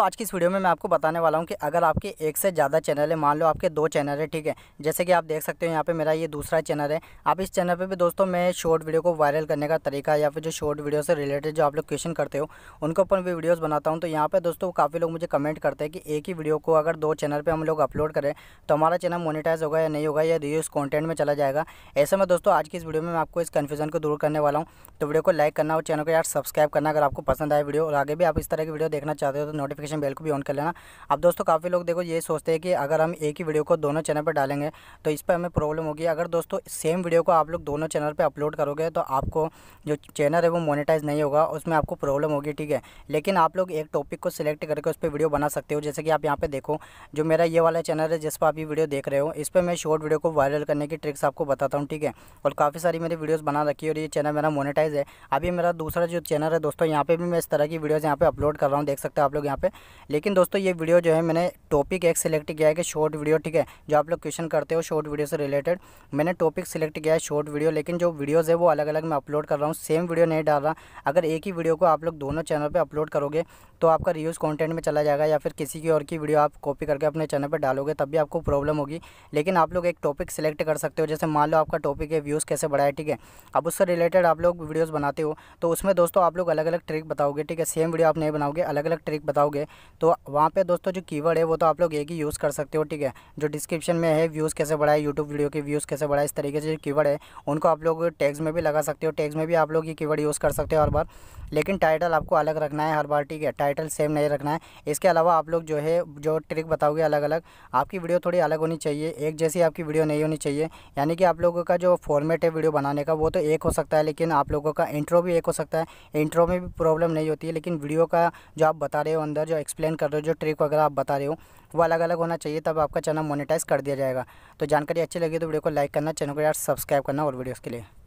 तो आज की इस वीडियो में मैं आपको बताने वाला हूं कि अगर आपके एक से ज़्यादा चैनल है मान लो आपके दो चैनल है ठीक है जैसे कि आप देख सकते हो यहाँ पे मेरा ये दूसरा चैनल है आप इस चैनल पे भी दोस्तों मैं शॉर्ट वीडियो को वायरल करने का तरीका या फिर जो शॉर्ट वीडियो से रिलेटेड जो आप लोग क्वेश्चन करते हो उनके ऊपर भी वीडियोज़ बनाता हूँ तो यहाँ पर दोस्तों काफ़ी लोग मुझे कमेंट करते हैं कि एक ही वीडियो को अगर दो चैनल पर हम लोग अपलोड करें तो हमारा चैनल मोनिटाइज होगा या नहीं होगा या रिव्यूज कॉन्टेंट में चला जाएगा ऐसे में दोस्तों आज की इस वीडियो में मैं आपको इस कन्फ्यूजन को दूर करने वाला हूँ तो वीडियो को लाइक करना और चैनल को यार सब्सक्राइब करना अगर आपको पसंद आए वीडियो और आगे भी आप इस तरह की वीडियो देखना चाहते हो तो नोटिफिकेशन नोटिफिकेशन बेल को भी ऑन कर लेना अब दोस्तों काफ़ी लोग देखो ये सोचते हैं कि अगर हम एक ही वीडियो को दोनों चैनल पर डालेंगे तो इस पर हमें प्रॉब्लम होगी अगर दोस्तों सेम वीडियो को आप लोग दोनों चैनल पर अपलोड करोगे तो आपको जो चैनल है वो मोनिटाइज नहीं होगा उसमें आपको प्रॉब्लम होगी ठीक है लेकिन आप लोग एक टॉपिक को सिलेक्ट करके उस पर वीडियो बना सकते हो जैसे कि आप यहाँ पर देखो जो मेरा ये वाला चैनल है जिस पर आप ये वीडियो देख रहे हो इस पर मैं शॉर्ट वीडियो को वायरल करने की ट्रिक्स आपको बताता हूँ ठीक है और काफ़ी सारी मेरी वीडियोज़ बना रखी है और ये चैनल मेरा मोनिटाइज है अभी मेरा दूसरा जो चैनल है दोस्तों यहाँ पर भी मैं इस तरह की वीडियोज़ यहाँ पर अपलोड कर रहा हूँ देख सकते हैं आप लोग यहाँ पर लेकिन दोस्तों ये वीडियो जो है मैंने टॉपिक एक सिलेक्ट किया है कि शॉर्ट वीडियो ठीक है जो आप लोग क्वेश्चन करते हो शॉर्ट वीडियो से रिलेटेड मैंने टॉपिक सिलेक्ट किया है शॉर्ट वीडियो लेकिन जो वीडियोज़ है वो अलग अलग मैं अपलोड कर रहा हूँ सेम वीडियो नहीं डाल रहा अगर एक ही वीडियो को आप लोग दोनों चैनल पर अपलोड करोगे तो आपका रिव्यूज़ कॉन्टेंट में चला जाएगा या फिर किसी की और की वीडियो आप कॉपी करके अपने चैनल पर डालोगे तब भी आपको प्रॉब्लम होगी लेकिन आप लोग एक टॉपिक सिलेक्ट कर सकते हो जैसे मान लो आपका टॉपिक है व्यूज़ कैसे बढ़ाए ठीक है अब उससे रिलेटेड आप लोग वीडियोज़ बनाते हो तो उसमें दोस्तों आप लोग अलग अलग ट्रिक बताओगे ठीक है सेम वीडियो आप नहीं बनाओगे अलग अलग ट्रिक बताओगे करोगे तो वहाँ पे दोस्तों जो कीवर्ड है वो तो आप लोग एक ही यूज़ कर सकते हो ठीक है जो डिस्क्रिप्शन में है व्यूज़ कैसे बढ़ाए यूट्यूब वीडियो के व्यूज़ कैसे बढ़ाए इस तरीके से जो कीवर्ड है उनको आप लोग टैग्स में भी लगा सकते हो टैग्स में भी आप लोग ये कीवर्ड यूज़ कर सकते हो हर बार लेकिन टाइटल आपको अलग रखना है हर बार ठीक है टाइटल सेम नहीं रखना है इसके अलावा आप लोग जो है जो ट्रिक बताओगे अलग अलग आपकी वीडियो थोड़ी अलग होनी चाहिए एक जैसी आपकी वीडियो नहीं होनी चाहिए यानी कि आप लोगों का जो फॉर्मेट है वीडियो बनाने का वो तो एक हो सकता है लेकिन आप लोगों का इंट्रो भी एक हो सकता है इंट्रो में भी प्रॉब्लम नहीं होती है लेकिन वीडियो का जो आप बता रहे हो अंदर जो एक्सप्लेन कर रहे हो जो ट्रिक वगैरह आप बता रहे हो वो अलग अलग होना चाहिए तब आपका चैनल मोनिटाइज़ कर दिया जाएगा तो जानकारी अच्छी लगी तो वीडियो को लाइक करना चैनल को यार सब्सक्राइब करना और वीडियोज़ के लिए